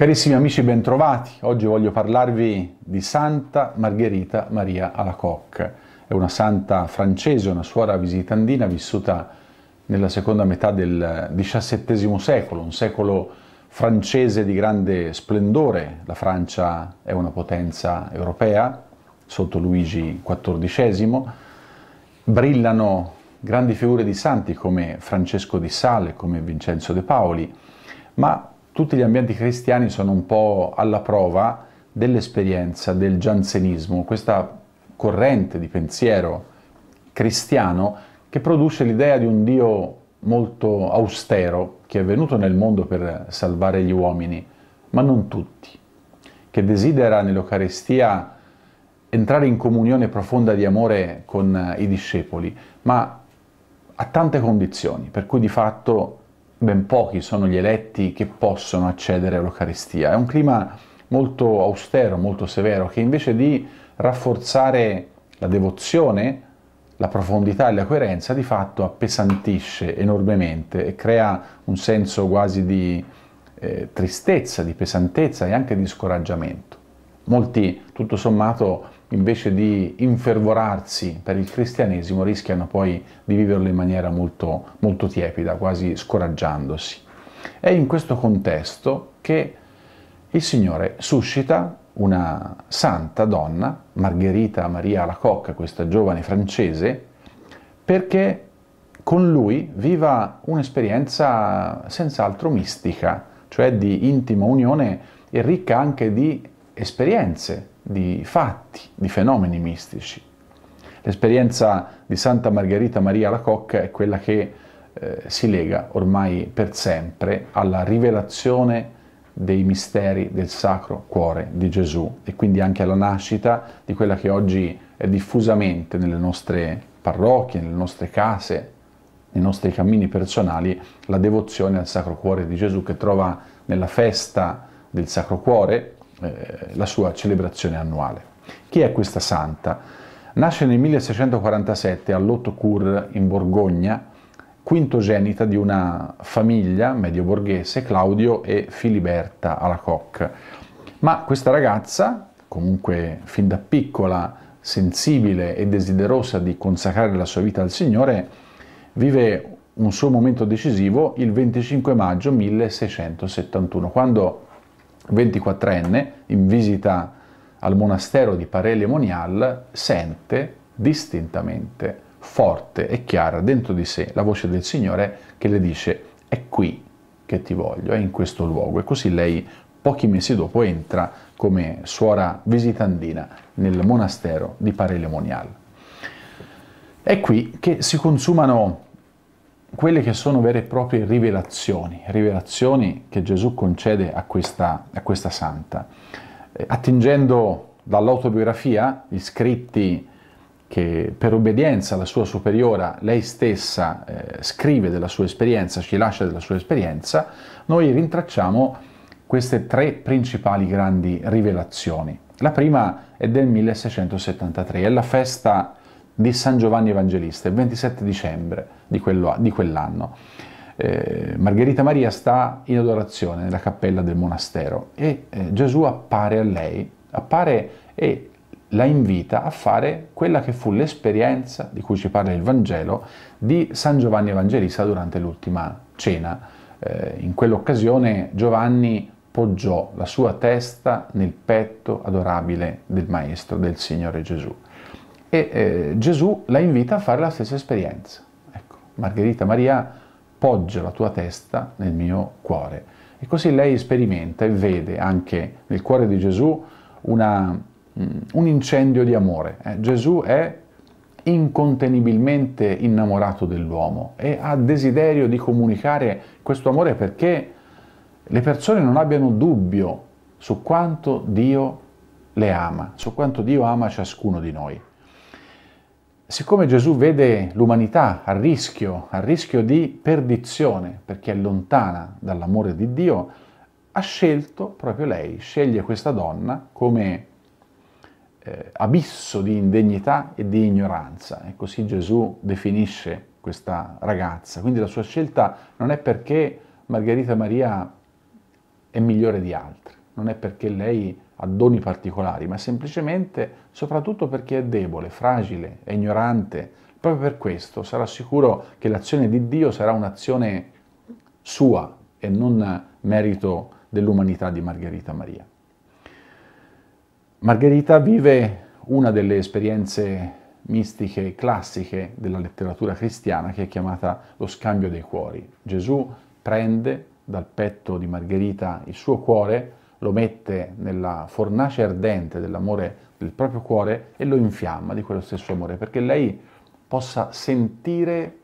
Carissimi amici, bentrovati. Oggi voglio parlarvi di Santa Margherita Maria Alacoque. È una santa francese, una suora visitandina vissuta nella seconda metà del XVII secolo, un secolo francese di grande splendore. La Francia è una potenza europea sotto Luigi XIV. Brillano grandi figure di santi come Francesco di Sale, come Vincenzo De Paoli, ma tutti gli ambienti cristiani sono un po' alla prova dell'esperienza del giansenismo, questa corrente di pensiero cristiano che produce l'idea di un Dio molto austero che è venuto nel mondo per salvare gli uomini, ma non tutti, che desidera nell'Eucarestia entrare in comunione profonda di amore con i discepoli, ma a tante condizioni, per cui di fatto ben pochi sono gli eletti che possono accedere all'Eucaristia. È un clima molto austero, molto severo, che invece di rafforzare la devozione, la profondità e la coerenza, di fatto appesantisce enormemente e crea un senso quasi di eh, tristezza, di pesantezza e anche di scoraggiamento. Molti, tutto sommato, invece di infervorarsi per il cristianesimo, rischiano poi di viverlo in maniera molto, molto tiepida, quasi scoraggiandosi. È in questo contesto che il Signore suscita una santa donna, Margherita Maria Lacocca, questa giovane francese, perché con lui viva un'esperienza senz'altro mistica, cioè di intima unione e ricca anche di esperienze, di fatti, di fenomeni mistici. L'esperienza di Santa Margherita Maria la Cocca è quella che eh, si lega ormai per sempre alla rivelazione dei misteri del Sacro Cuore di Gesù e quindi anche alla nascita di quella che oggi è diffusamente nelle nostre parrocchie, nelle nostre case, nei nostri cammini personali, la devozione al Sacro Cuore di Gesù che trova nella festa del Sacro Cuore eh, la sua celebrazione annuale. Chi è questa santa? Nasce nel 1647 a Lottocour in Borgogna, quintogenita di una famiglia medio-borghese, Claudio e Filiberta Alacoc. Ma questa ragazza, comunque fin da piccola sensibile e desiderosa di consacrare la sua vita al Signore, vive un suo momento decisivo il 25 maggio 1671, quando 24enne, in visita al monastero di Parelli Monial, sente distintamente, forte e chiara dentro di sé la voce del Signore che le dice è qui che ti voglio, è in questo luogo. E così lei pochi mesi dopo entra come suora visitandina nel monastero di Parelli Monial. È qui che si consumano quelle che sono vere e proprie rivelazioni, rivelazioni che Gesù concede a questa, a questa santa, eh, attingendo dall'autobiografia gli scritti che per obbedienza alla sua superiora lei stessa eh, scrive della sua esperienza, ci lascia della sua esperienza, noi rintracciamo queste tre principali grandi rivelazioni. La prima è del 1673, è la festa di San Giovanni Evangelista, il 27 dicembre di, quello, di quell'anno. Eh, Margherita Maria sta in adorazione nella cappella del monastero e eh, Gesù appare a lei, appare e la invita a fare quella che fu l'esperienza di cui ci parla il Vangelo di San Giovanni Evangelista durante l'ultima cena. Eh, in quell'occasione Giovanni poggiò la sua testa nel petto adorabile del Maestro, del Signore Gesù. E eh, Gesù la invita a fare la stessa esperienza Margherita Maria, poggia la tua testa nel mio cuore. E così lei sperimenta e vede anche nel cuore di Gesù una, mm, un incendio di amore. Eh, Gesù è incontenibilmente innamorato dell'uomo e ha desiderio di comunicare questo amore perché le persone non abbiano dubbio su quanto Dio le ama, su quanto Dio ama ciascuno di noi. Siccome Gesù vede l'umanità a rischio, a rischio di perdizione, perché è lontana dall'amore di Dio, ha scelto proprio lei, sceglie questa donna come eh, abisso di indegnità e di ignoranza. E così Gesù definisce questa ragazza. Quindi la sua scelta non è perché Margherita Maria è migliore di altri, non è perché lei a doni particolari, ma semplicemente soprattutto perché è debole, fragile, è ignorante. Proprio per questo sarà sicuro che l'azione di Dio sarà un'azione sua e non merito dell'umanità di Margherita Maria. Margherita vive una delle esperienze mistiche classiche della letteratura cristiana che è chiamata lo scambio dei cuori. Gesù prende dal petto di Margherita il suo cuore lo mette nella fornace ardente dell'amore del proprio cuore e lo infiamma di quello stesso amore, perché lei possa sentire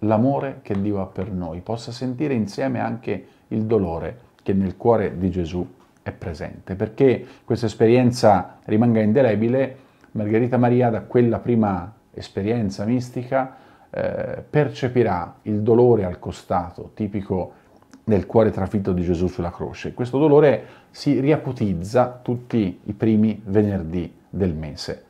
l'amore che Dio ha per noi, possa sentire insieme anche il dolore che nel cuore di Gesù è presente, perché questa esperienza rimanga indelebile. Margherita Maria da quella prima esperienza mistica eh, percepirà il dolore al costato tipico nel cuore trafitto di Gesù sulla croce. Questo dolore si riacutizza tutti i primi venerdì del mese.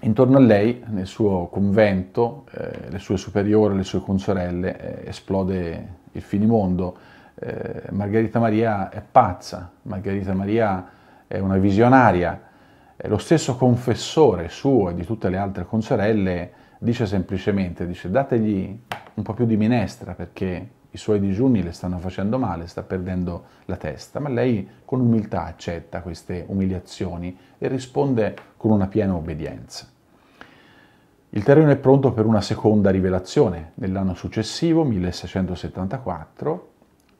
Intorno a lei, nel suo convento, eh, le sue superiori, le sue consorelle, eh, esplode il finimondo. Eh, Margherita Maria è pazza, Margherita Maria è una visionaria. lo stesso confessore suo e di tutte le altre consorelle dice semplicemente, dice dategli un po' più di minestra perché i suoi digiuni le stanno facendo male, sta perdendo la testa, ma lei con umiltà accetta queste umiliazioni e risponde con una piena obbedienza. Il terreno è pronto per una seconda rivelazione. Nell'anno successivo, 1674,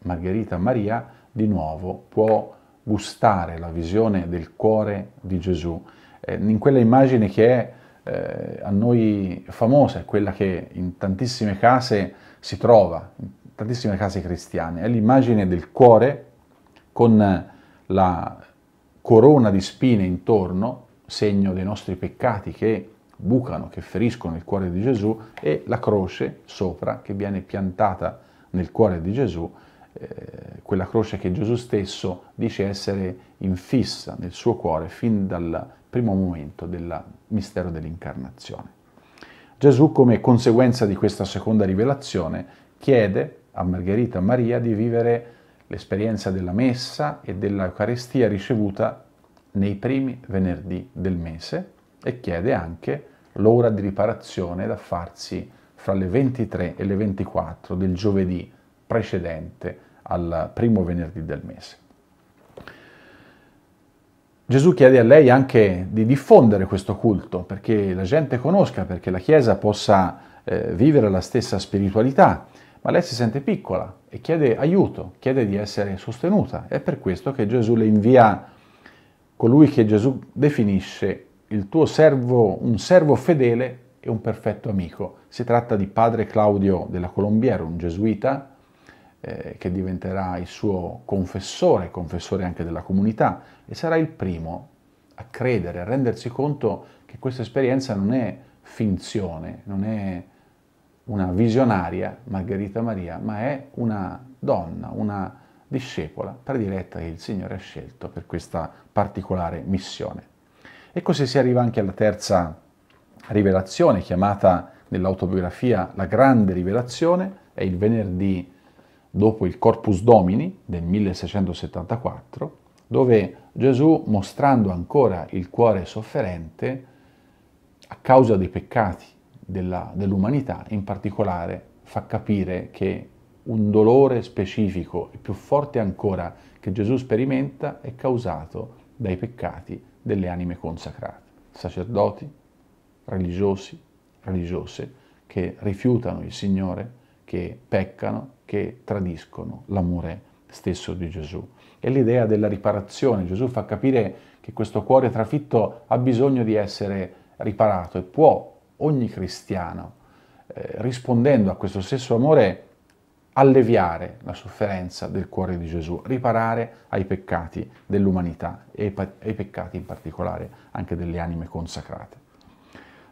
Margherita Maria di nuovo può gustare la visione del cuore di Gesù, eh, in quella immagine che è eh, a noi famosa, è quella che in tantissime case si trova, in tantissime case cristiane, è l'immagine del cuore con la corona di spine intorno, segno dei nostri peccati che bucano, che feriscono il cuore di Gesù, e la croce sopra che viene piantata nel cuore di Gesù, eh, quella croce che Gesù stesso dice essere infissa nel suo cuore fin dal primo momento del mistero dell'incarnazione. Gesù, come conseguenza di questa seconda rivelazione, chiede a Margherita Maria di vivere l'esperienza della messa e dell'Eucaristia ricevuta nei primi venerdì del mese e chiede anche l'ora di riparazione da farsi fra le 23 e le 24 del giovedì precedente al primo venerdì del mese. Gesù chiede a lei anche di diffondere questo culto perché la gente conosca, perché la Chiesa possa eh, vivere la stessa spiritualità ma lei si sente piccola e chiede aiuto, chiede di essere sostenuta. È per questo che Gesù le invia colui che Gesù definisce il tuo servo, un servo fedele e un perfetto amico. Si tratta di padre Claudio della Colombiera, un gesuita eh, che diventerà il suo confessore, confessore anche della comunità e sarà il primo a credere, a rendersi conto che questa esperienza non è finzione, non è una visionaria Margherita Maria, ma è una donna, una discepola prediletta che il Signore ha scelto per questa particolare missione. E così si arriva anche alla terza rivelazione, chiamata nell'autobiografia la grande rivelazione, è il venerdì dopo il Corpus Domini del 1674, dove Gesù, mostrando ancora il cuore sofferente, a causa dei peccati della, dell'umanità, in particolare fa capire che un dolore specifico e più forte ancora che Gesù sperimenta è causato dai peccati delle anime consacrate, sacerdoti, religiosi, religiose, che rifiutano il Signore, che peccano, che tradiscono l'amore stesso di Gesù. E l'idea della riparazione. Gesù fa capire che questo cuore trafitto ha bisogno di essere riparato e può ogni cristiano, eh, rispondendo a questo stesso amore, alleviare la sofferenza del cuore di Gesù, riparare ai peccati dell'umanità e ai peccati in particolare anche delle anime consacrate.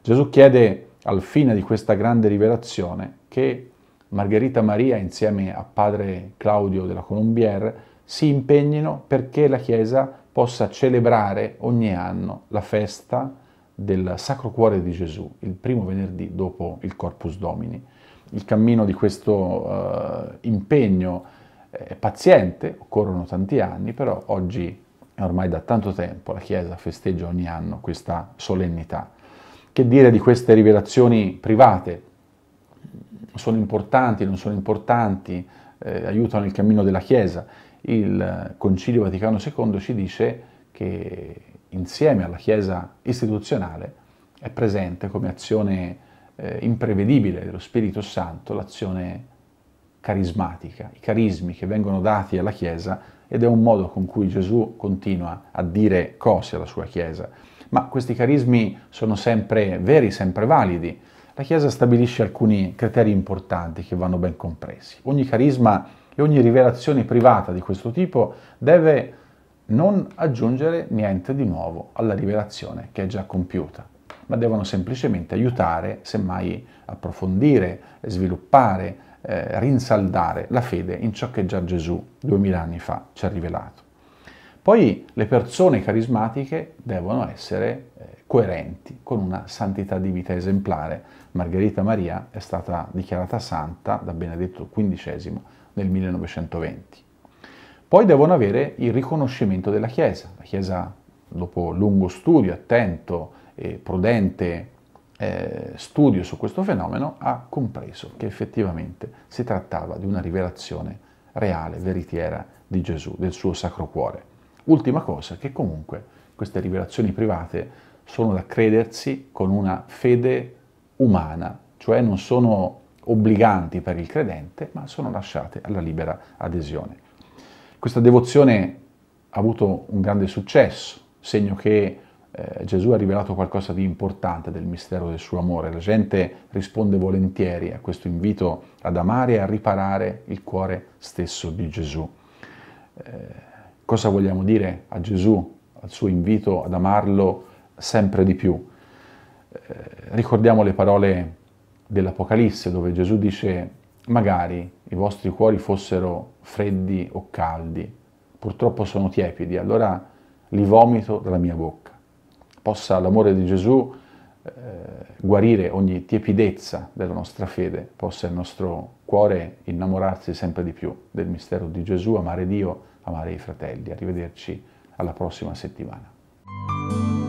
Gesù chiede al fine di questa grande rivelazione che Margherita Maria insieme a padre Claudio della Colombier si impegnino perché la Chiesa possa celebrare ogni anno la festa del Sacro Cuore di Gesù, il primo venerdì dopo il Corpus Domini. Il cammino di questo uh, impegno è paziente, occorrono tanti anni, però oggi, ormai da tanto tempo, la Chiesa festeggia ogni anno questa solennità. Che dire di queste rivelazioni private? Sono importanti, non sono importanti, eh, aiutano il cammino della Chiesa. Il eh, Concilio Vaticano II ci dice che insieme alla Chiesa istituzionale, è presente come azione eh, imprevedibile dello Spirito Santo l'azione carismatica, i carismi che vengono dati alla Chiesa ed è un modo con cui Gesù continua a dire cose alla sua Chiesa. Ma questi carismi sono sempre veri, sempre validi. La Chiesa stabilisce alcuni criteri importanti che vanno ben compresi. Ogni carisma e ogni rivelazione privata di questo tipo deve non aggiungere niente di nuovo alla rivelazione che è già compiuta, ma devono semplicemente aiutare, semmai approfondire, sviluppare, eh, rinsaldare la fede in ciò che già Gesù duemila anni fa ci ha rivelato. Poi le persone carismatiche devono essere eh, coerenti con una santità di vita esemplare. Margherita Maria è stata dichiarata santa da Benedetto XV nel 1920. Poi devono avere il riconoscimento della Chiesa. La Chiesa, dopo lungo studio, attento e prudente eh, studio su questo fenomeno, ha compreso che effettivamente si trattava di una rivelazione reale, veritiera di Gesù, del suo sacro cuore. Ultima cosa, che comunque queste rivelazioni private sono da credersi con una fede umana, cioè non sono obbliganti per il credente, ma sono lasciate alla libera adesione. Questa devozione ha avuto un grande successo, segno che eh, Gesù ha rivelato qualcosa di importante del mistero del suo amore. La gente risponde volentieri a questo invito ad amare e a riparare il cuore stesso di Gesù. Eh, cosa vogliamo dire a Gesù, al suo invito ad amarlo sempre di più? Eh, ricordiamo le parole dell'Apocalisse dove Gesù dice magari i vostri cuori fossero freddi o caldi, purtroppo sono tiepidi, allora li vomito dalla mia bocca. Possa l'amore di Gesù eh, guarire ogni tiepidezza della nostra fede, possa il nostro cuore innamorarsi sempre di più del mistero di Gesù, amare Dio, amare i fratelli. Arrivederci alla prossima settimana.